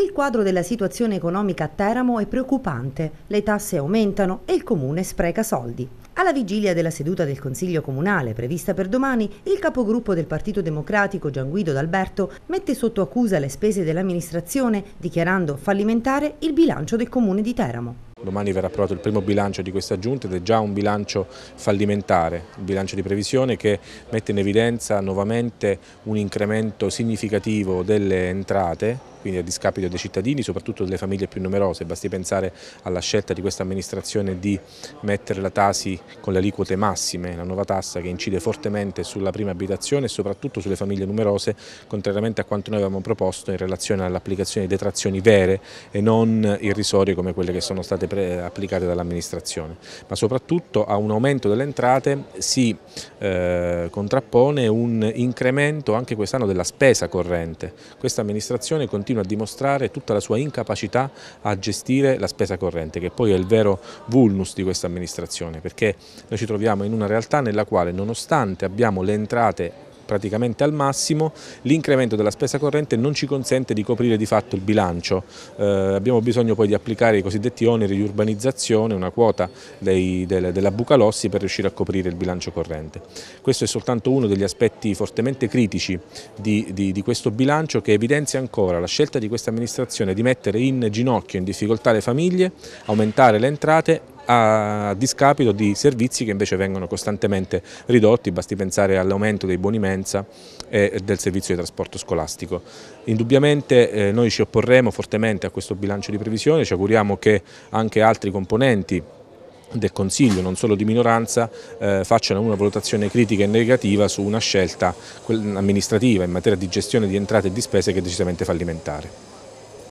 Il quadro della situazione economica a Teramo è preoccupante, le tasse aumentano e il comune spreca soldi. Alla vigilia della seduta del Consiglio Comunale, prevista per domani, il capogruppo del Partito Democratico Gianguido D'Alberto mette sotto accusa le spese dell'amministrazione, dichiarando fallimentare il bilancio del Comune di Teramo. Domani verrà approvato il primo bilancio di questa giunta ed è già un bilancio fallimentare, un bilancio di previsione che mette in evidenza nuovamente un incremento significativo delle entrate quindi a discapito dei cittadini, soprattutto delle famiglie più numerose. Basti pensare alla scelta di questa amministrazione di mettere la tasi con le aliquote massime, la nuova tassa che incide fortemente sulla prima abitazione e soprattutto sulle famiglie numerose, contrariamente a quanto noi avevamo proposto in relazione all'applicazione di detrazioni vere e non irrisorie come quelle che sono state applicate dall'amministrazione. Ma soprattutto a un aumento delle entrate si eh, contrappone un incremento anche quest'anno della spesa corrente. Questa amministrazione continua continua a dimostrare tutta la sua incapacità a gestire la spesa corrente, che poi è il vero vulnus di questa amministrazione, perché noi ci troviamo in una realtà nella quale nonostante abbiamo le entrate praticamente al massimo, l'incremento della spesa corrente non ci consente di coprire di fatto il bilancio. Eh, abbiamo bisogno poi di applicare i cosiddetti oneri di urbanizzazione, una quota dei, del, della Bucalossi per riuscire a coprire il bilancio corrente. Questo è soltanto uno degli aspetti fortemente critici di, di, di questo bilancio che evidenzia ancora la scelta di questa amministrazione di mettere in ginocchio, in difficoltà le famiglie, aumentare le entrate a discapito di servizi che invece vengono costantemente ridotti, basti pensare all'aumento dei buoni mensa e del servizio di trasporto scolastico. Indubbiamente eh, noi ci opporremo fortemente a questo bilancio di previsione, ci auguriamo che anche altri componenti del Consiglio, non solo di minoranza, eh, facciano una valutazione critica e negativa su una scelta amministrativa in materia di gestione di entrate e di spese che è decisamente fallimentare.